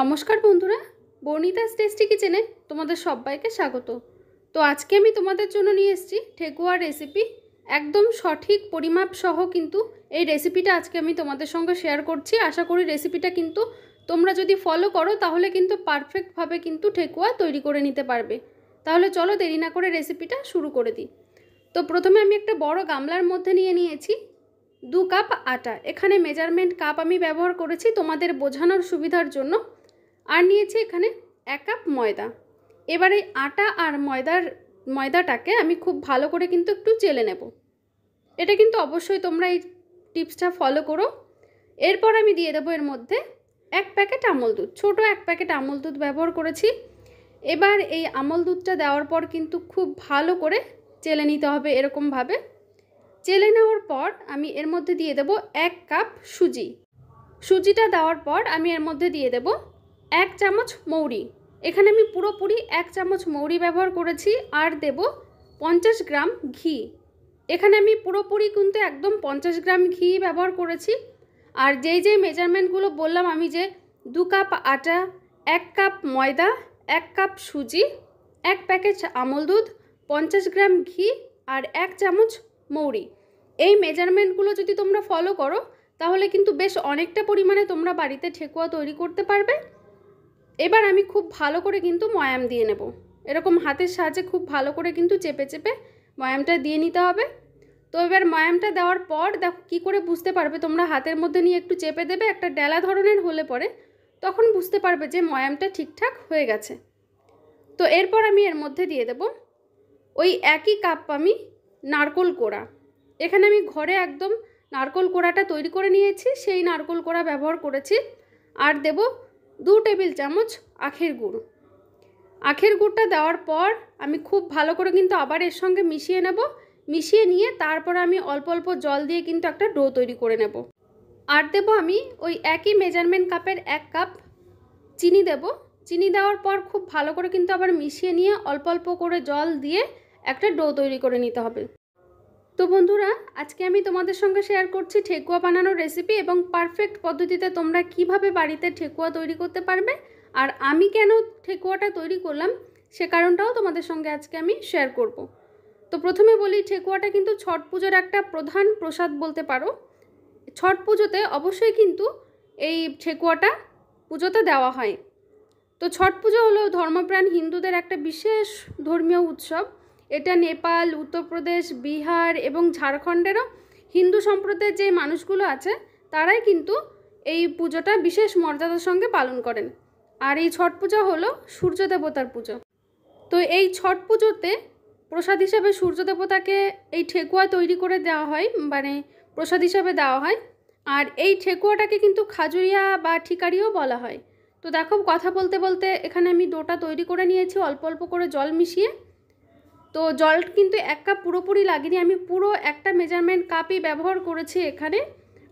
নমস্কার বন্ধুরা বর্ণিতাস টেস্টি কিচেনে তোমাদের সবাইকে স্বাগত তো আজকে আমি তোমাদের জন্য নিয়ে এসেছি ঠেকুয়ার রেসিপি একদম সঠিক পরিমাপ সহ কিন্তু এই রেসিপিটা আজকে আমি তোমাদের সঙ্গে শেয়ার করছি আশা করি রেসিপিটা কিন্তু তোমরা যদি ফলো করো তাহলে কিন্তু পারফেক্টভাবে কিন্তু ঠেকুয়া তৈরি করে নিতে পারবে তাহলে চলো দেরি না করে রেসিপিটা শুরু করে দিই তো প্রথমে আমি একটা বড় গামলার মধ্যে নিয়ে নিয়েছি দু কাপ আটা এখানে মেজারমেন্ট কাপ আমি ব্যবহার করেছি তোমাদের বোঝানোর সুবিধার জন্য আর নিয়েছি এখানে এক কাপ ময়দা এবার এই আটা আর ময়দার ময়দাটাকে আমি খুব ভালো করে কিন্তু একটু চেলে নেব এটা কিন্তু অবশ্যই তোমরা এই টিপসটা ফলো করো এরপর আমি দিয়ে দেবো এর মধ্যে এক প্যাকেট আমল দুধ ছোটো এক প্যাকেট আমল দুধ ব্যবহার করেছি এবার এই আমল দুধটা দেওয়ার পর কিন্তু খুব ভালো করে চেলে নিতে হবে এরকমভাবে চেলে নেওয়ার পর আমি এর মধ্যে দিয়ে দেব এক কাপ সুজি সুজিটা দেওয়ার পর আমি এর মধ্যে দিয়ে দেবো এক চামচ মৌরি এখানে আমি পুরোপুরি এক চামচ মৌরি ব্যবহার করেছি আর দেব পঞ্চাশ গ্রাম ঘি এখানে আমি পুরোপুরি কিন্তু একদম পঞ্চাশ গ্রাম ঘি ব্যবহার করেছি আর যেই যেই মেজারমেন্টগুলো বললাম আমি যে দু কাপ আটা এক কাপ ময়দা এক কাপ সুজি এক প্যাকেট আমল দুধ পঞ্চাশ গ্রাম ঘি আর এক চামচ মৌরি এই মেজারমেন্টগুলো যদি তোমরা ফলো করো তাহলে কিন্তু বেশ অনেকটা পরিমাণে তোমরা বাড়িতে ঠেকুয়া তৈরি করতে পারবে এবার আমি খুব ভালো করে কিন্তু ময়াম দিয়ে নেব এরকম হাতের সাহায্যে খুব ভালো করে কিন্তু চেপে চেপে ময়ামটা দিয়ে নিতে হবে তো এবার ময়ামটা দেওয়ার পর দেখো কী করে বুঝতে পারবে তোমরা হাতের মধ্যে নিয়ে একটু চেপে দেবে একটা ডেলা ধরনের হলে পরে তখন বুঝতে পারবে যে ময়ামটা ঠিকঠাক হয়ে গেছে তো এরপর আমি এর মধ্যে দিয়ে দেব ওই একই কাপ আমি নারকোল কোড়া এখানে আমি ঘরে একদম নারকোল কোড়াটা তৈরি করে নিয়েছি সেই নারকোল কোড়া ব্যবহার করেছি আর দেব দু টেবিল চামচ আখের গুড় আখের গুড়টা দেওয়ার পর আমি খুব ভালো করে কিন্তু আবার এর সঙ্গে মিশিয়ে নেব মিশিয়ে নিয়ে তারপর আমি অল্প অল্প জল দিয়ে কিন্তু একটা ডো তৈরি করে নেব আর দেব আমি ওই একই মেজারমেন্ট কাপের এক কাপ চিনি দেব চিনি দেওয়ার পর খুব ভালো করে কিন্তু আবার মিশিয়ে নিয়ে অল্প অল্প করে জল দিয়ে একটা ডো তৈরি করে নিতে হবে তো বন্ধুরা আজকে আমি তোমাদের সঙ্গে শেয়ার করছি ঠেকুয়া বানানোর রেসিপি এবং পারফেক্ট পদ্ধতিতে তোমরা কিভাবে বাড়িতে ঠেকুয়া তৈরি করতে পারবে আর আমি কেন ঠেকুয়াটা তৈরি করলাম সে কারণটাও তোমাদের সঙ্গে আজকে আমি শেয়ার করব। তো প্রথমে বলি ঠেকুয়াটা কিন্তু ছট পুজোর একটা প্রধান প্রসাদ বলতে পারো ছট পুজোতে অবশ্যই কিন্তু এই ঠেকুয়াটা পুজোতে দেওয়া হয় তো ছট পুজো হলো ধর্মপ্রাণ হিন্দুদের একটা বিশেষ ধর্মীয় উৎসব এটা নেপাল উত্তরপ্রদেশ বিহার এবং ঝাড়খণ্ডেরও হিন্দু সম্প্রদায়ের যে মানুষগুলো আছে তারাই কিন্তু এই পুজোটা বিশেষ মর্যাদার সঙ্গে পালন করেন আর এই ছট পূজা হলো সূর্য দেবতার পুজো তো এই ছট পুজোতে প্রসাদ হিসাবে সূর্য দেবতাকে এই ঠেকুয়া তৈরি করে দেওয়া হয় মানে প্রসাদ হিসাবে দেওয়া হয় আর এই ঠেকুয়াটাকে কিন্তু খাজুরিয়া বা ঠিকারিও বলা হয় তো দেখো কথা বলতে বলতে এখানে আমি ডোটা তৈরি করে নিয়েছি অল্প অল্প করে জল মিশিয়ে তো জল কিন্তু এক কাপ পুরোপুরি লাগেনি আমি পুরো একটা মেজারমেন্ট কাপই ব্যবহার করেছি এখানে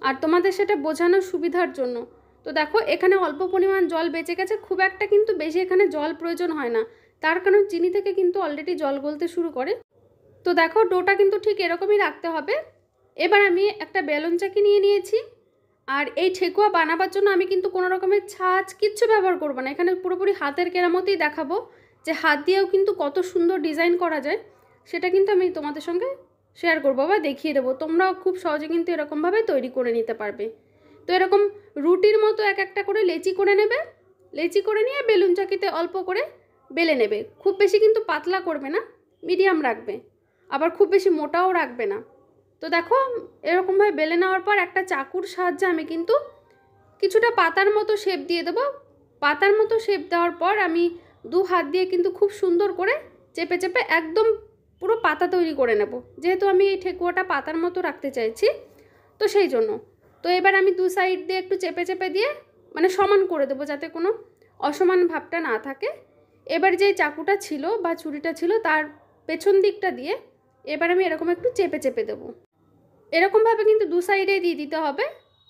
আর তোমাদের সেটা বোঝানোর সুবিধার জন্য তো দেখো এখানে অল্প পরিমাণ জল বেঁচে গেছে খুব একটা কিন্তু বেশি এখানে জল প্রয়োজন হয় না তার কারণ চিনি থেকে কিন্তু অলরেডি জল গলতে শুরু করে তো দেখো ডোটা কিন্তু ঠিক এরকমই রাখতে হবে এবার আমি একটা বেলুন চাকি নিয়ে নিয়েছি আর এই ঠেকুয়া বানাবার জন্য আমি কিন্তু কোনো রকমের ছাঁচ কিচ্ছু ব্যবহার করবো না এখানে পুরোপুরি হাতের কেরামতেই দেখাবো যে হাত দিয়েও কিন্তু কত সুন্দর ডিজাইন করা যায় সেটা কিন্তু আমি তোমাদের সঙ্গে শেয়ার করবো বা দেখিয়ে দেবো তোমরাও খুব সহজে কিন্তু এরকমভাবে তৈরি করে নিতে পারবে তো এরকম রুটির মতো এক একটা করে লেচি করে নেবে লেচি করে নিয়ে বেলুন চাকিতে অল্প করে বেলে নেবে খুব বেশি কিন্তু পাতলা করবে না মিডিয়াম রাখবে আবার খুব বেশি মোটাও রাখবে না তো দেখো এরকমভাবে বেলে নেওয়ার পর একটা চাকুর সাহায্যে আমি কিন্তু কিছুটা পাতার মতো শেপ দিয়ে দেবো পাতার মতো শেপ দেওয়ার পর আমি দু হাত দিয়ে কিন্তু খুব সুন্দর করে চেপে চেপে একদম পুরো পাতা তৈরি করে নেব যেহেতু আমি এই ঠেকুয়াটা পাতার মতো রাখতে চাইছি তো সেই জন্য তো এবার আমি দু সাইড দিয়ে একটু চেপে চেপে দিয়ে মানে সমান করে দেবো যাতে কোনো অসমান ভাবটা না থাকে এবার যে চাকুটা ছিল বা ছুরিটা ছিল তার পেছন দিকটা দিয়ে এবার আমি এরকম একটু চেপে চেপে দেবো এরকমভাবে কিন্তু দু সাইডে দিয়ে দিতে হবে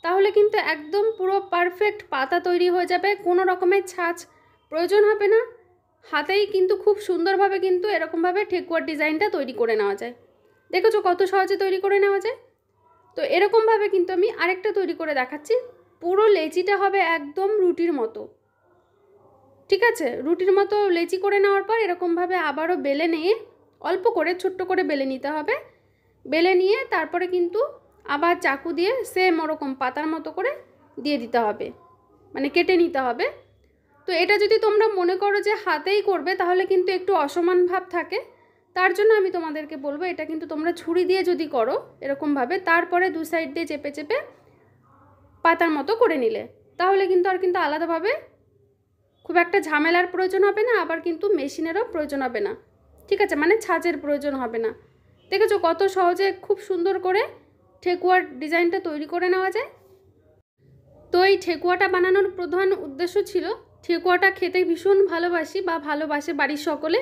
তাহলে কিন্তু একদম পুরো পারফেক্ট পাতা তৈরি হয়ে যাবে কোনো রকমের ছাঁচ প্রয়োজন হবে না হাতেই কিন্তু খুব সুন্দরভাবে কিন্তু এরকমভাবে ঠেকুয়ার ডিজাইনটা তৈরি করে নেওয়া যায় দেখেছো কত সহজে তৈরি করে নেওয়া যায় তো এরকমভাবে কিন্তু আমি আরেকটা তৈরি করে দেখাচ্ছি পুরো লেচিটা হবে একদম রুটির মতো ঠিক আছে রুটির মতো লেচি করে নেওয়ার পর এরকমভাবে আবারও বেলে নিয়ে অল্প করে ছোট্ট করে বেলে নিতে হবে বেলে নিয়ে তারপরে কিন্তু আবার চাকু দিয়ে সেম ওরকম পাতার মতো করে দিয়ে দিতে হবে মানে কেটে নিতে হবে তো এটা যদি তোমরা মনে করো যে হাতেই করবে তাহলে কিন্তু একটু অসমান ভাব থাকে তার জন্য আমি তোমাদেরকে বলবো এটা কিন্তু তোমরা ছুরি দিয়ে যদি করো এরকমভাবে তারপরে দু সাইড দিয়ে চেপে চেপে পাতার মতো করে নিলে তাহলে কিন্তু আর কিন্তু আলাদাভাবে খুব একটা ঝামেলার প্রয়োজন হবে না আবার কিন্তু মেশিনেরও প্রয়োজন হবে না ঠিক আছে মানে ছাঁচের প্রয়োজন হবে না দেখেছো কত সহজে খুব সুন্দর করে ঠেকুয়ার ডিজাইনটা তৈরি করে নেওয়া যায় তো এই ঠেকুয়াটা বানানোর প্রধান উদ্দেশ্য ছিল ঠেকুয়াটা খেতে ভীষণ ভালোবাসি বা ভালোবাসে বাড়ির সকলে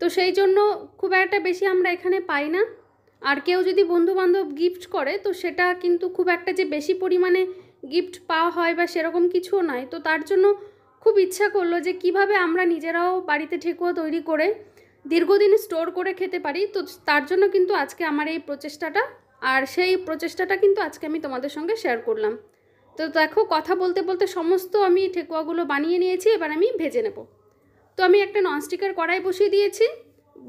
তো সেই জন্য খুব একটা বেশি আমরা এখানে পাই না আর কেউ যদি বন্ধুবান্ধব গিফট করে তো সেটা কিন্তু খুব একটা যে বেশি পরিমাণে গিফট পাওয়া হয় বা সেরকম কিছুও নয় তো তার জন্য খুব ইচ্ছা করলো যে কিভাবে আমরা নিজেরাও বাড়িতে ঠেকুয়া তৈরি করে দীর্ঘদিন স্টোর করে খেতে পারি তো তার জন্য কিন্তু আজকে আমার এই প্রচেষ্টাটা আর সেই প্রচেষ্টাটা কিন্তু আজকে আমি তোমাদের সঙ্গে শেয়ার করলাম তো দেখো কথা বলতে বলতে সমস্ত আমি ঠেকুয়াগুলো বানিয়ে নিয়েছি এবার আমি ভেজে নেব তো আমি একটা ননস্টিকের কড়াই বসিয়ে দিয়েছি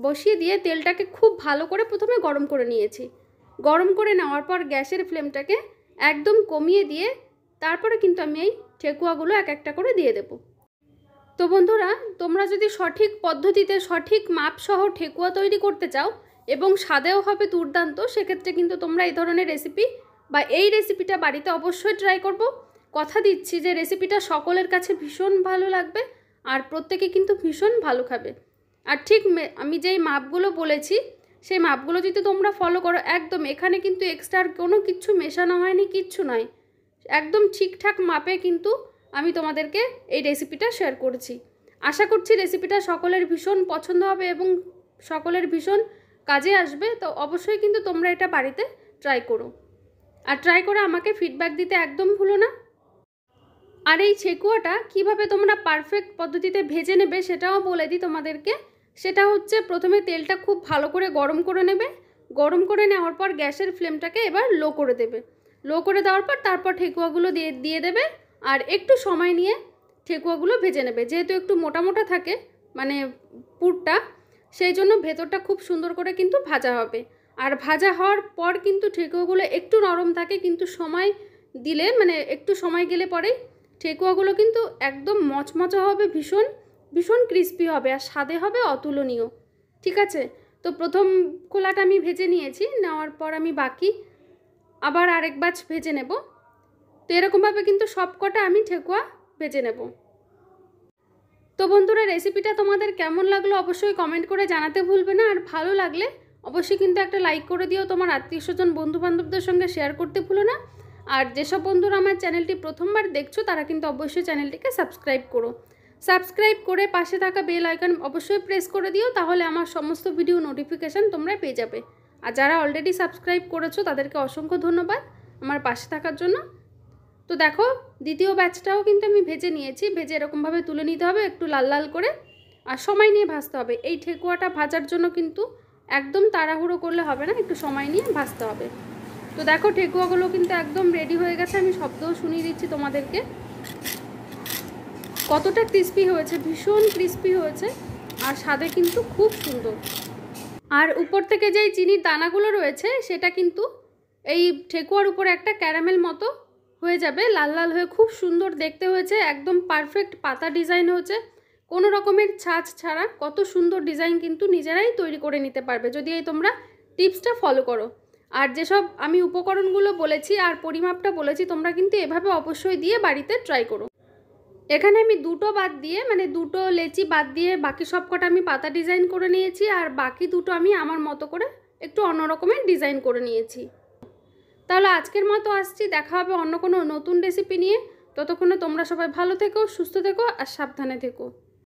বসিয়ে দিয়ে তেলটাকে খুব ভালো করে প্রথমে গরম করে নিয়েছি গরম করে নেওয়ার পর গ্যাসের ফ্লেমটাকে একদম কমিয়ে দিয়ে তারপরে কিন্তু আমি এই ঠেকুয়াগুলো এক একটা করে দিয়ে দেব তো বন্ধুরা তোমরা যদি সঠিক পদ্ধতিতে সঠিক মাপসহ ঠেকুয়া তৈরি করতে চাও এবং স্বাদেও হবে দুর্দান্ত সেক্ষেত্রে কিন্তু তোমরা এই ধরনের রেসিপি বা এই রেসিপিটা বাড়িতে অবশ্যই ট্রাই করব কথা দিচ্ছি যে রেসিপিটা সকলের কাছে ভীষণ ভালো লাগবে আর প্রত্যেকে কিন্তু ভীষণ ভালো খাবে আর ঠিক আমি যেই মাপগুলো বলেছি সেই মাপগুলো যদি তোমরা ফলো করো একদম এখানে কিন্তু এক্সট্রা কোনো কিছু মেশানো হয়নি কিচ্ছু নয় একদম ঠিকঠাক মাপে কিন্তু আমি তোমাদেরকে এই রেসিপিটা শেয়ার করছি আশা করছি রেসিপিটা সকলের ভীষণ পছন্দ হবে এবং সকলের ভীষণ কাজে আসবে তো অবশ্যই কিন্তু তোমরা এটা বাড়িতে ট্রাই করো আর ট্রাই করে আমাকে ফিডব্যাক দিতে একদম ভুলো না আর এই ছেকুয়াটা কিভাবে তোমরা পারফেক্ট পদ্ধতিতে ভেজে নেবে সেটাও বলে দিই তোমাদেরকে সেটা হচ্ছে প্রথমে তেলটা খুব ভালো করে গরম করে নেবে গরম করে নেওয়ার পর গ্যাসের ফ্লেমটাকে এবার লো করে দেবে লো করে দেওয়ার পর তারপর ঠেকুয়াগুলো দিয়ে দিয়ে দেবে আর একটু সময় নিয়ে ঠেকুয়াগুলো ভেজে নেবে যেহেতু একটু মোটা মোটা থাকে মানে পুরটা সেই জন্য ভেতরটা খুব সুন্দর করে কিন্তু ভাজা হবে আর ভাজা হওয়ার পর কিন্তু ঠেকুয়াগুলো একটু নরম থাকে কিন্তু সময় দিলে মানে একটু সময় গেলে পরে ঠেকুয়াগুলো কিন্তু একদম মচমচা হবে ভীষণ ভীষণ ক্রিস্পি হবে আর স্বাদে হবে অতুলনীয় ঠিক আছে তো প্রথম খোলাটা আমি ভেজে নিয়েছি নেওয়ার পর আমি বাকি আবার আরেক বাছ ভেজে নেব তো এরকমভাবে কিন্তু সব কটা আমি ঠেকুয়া ভেজে নেব তো বন্ধুরা রেসিপিটা তোমাদের কেমন লাগলো অবশ্যই কমেন্ট করে জানাতে ভুলবে না আর ভালো লাগলে অবশ্যই কিন্তু একটা লাইক করে দিও তোমার আত্মীয় স্বজন বন্ধুবান্ধবদের সঙ্গে শেয়ার করতে ভুলো না আর যেসব বন্ধুরা আমার চ্যানেলটি প্রথমবার দেখছো তারা কিন্তু অবশ্যই চ্যানেলটিকে সাবস্ক্রাইব করো সাবস্ক্রাইব করে পাশে থাকা বেল আইকন অবশ্যই প্রেস করে দিও তাহলে আমার সমস্ত ভিডিও নোটিফিকেশান তোমরা পেয়ে যাবে আর যারা অলরেডি সাবস্ক্রাইব করেছো তাদেরকে অসংখ্য ধন্যবাদ আমার পাশে থাকার জন্য তো দেখো দ্বিতীয় ব্যাচটাও কিন্তু আমি ভেজে নিয়েছি ভেজে এরকমভাবে তুলে নিতে হবে একটু লাল লাল করে আর সময় নিয়ে ভাজতে হবে এই ঠেকুয়াটা ভাজার জন্য কিন্তু একদম তাড়াহুড়ো করলে হবে না একটু সময় নিয়ে ভাজতে হবে তো দেখো ঠেকুয়াগুলো কিন্তু একদম রেডি হয়ে গেছে আমি শব্দও শুনিয়ে দিচ্ছি তোমাদেরকে কতটা ক্রিস্পি হয়েছে ভীষণ ক্রিস্পি হয়েছে আর স্বাদে কিন্তু খুব সুন্দর আর উপর থেকে যেই চিনির দানাগুলো রয়েছে সেটা কিন্তু এই ঠেকুয়ার উপরে একটা ক্যারামেল মতো হয়ে যাবে লাল লাল হয়ে খুব সুন্দর দেখতে হয়েছে একদম পারফেক্ট পাতা ডিজাইন হয়েছে কোনো রকমের ছাঁচ ছাড়া কত সুন্দর ডিজাইন কিন্তু নিজেরাই তৈরি করে নিতে পারবে যদি এই তোমরা টিপসটা ফলো করো আর যেসব আমি উপকরণগুলো বলেছি আর পরিমাপটা বলেছি তোমরা কিন্তু এভাবে অবশ্যই দিয়ে বাড়িতে ট্রাই করো এখানে আমি দুটো বাদ দিয়ে মানে দুটো লেচি বাদ দিয়ে বাকি সব কটা আমি পাতা ডিজাইন করে নিয়েছি আর বাকি দুটো আমি আমার মতো করে একটু অন্যরকমের ডিজাইন করে নিয়েছি তাহলে আজকের মতো আসছি দেখা হবে অন্য কোনো নতুন রেসিপি নিয়ে ততক্ষণে তোমরা সবাই ভালো থেকো সুস্থ থেকো আর সাবধানে থেকো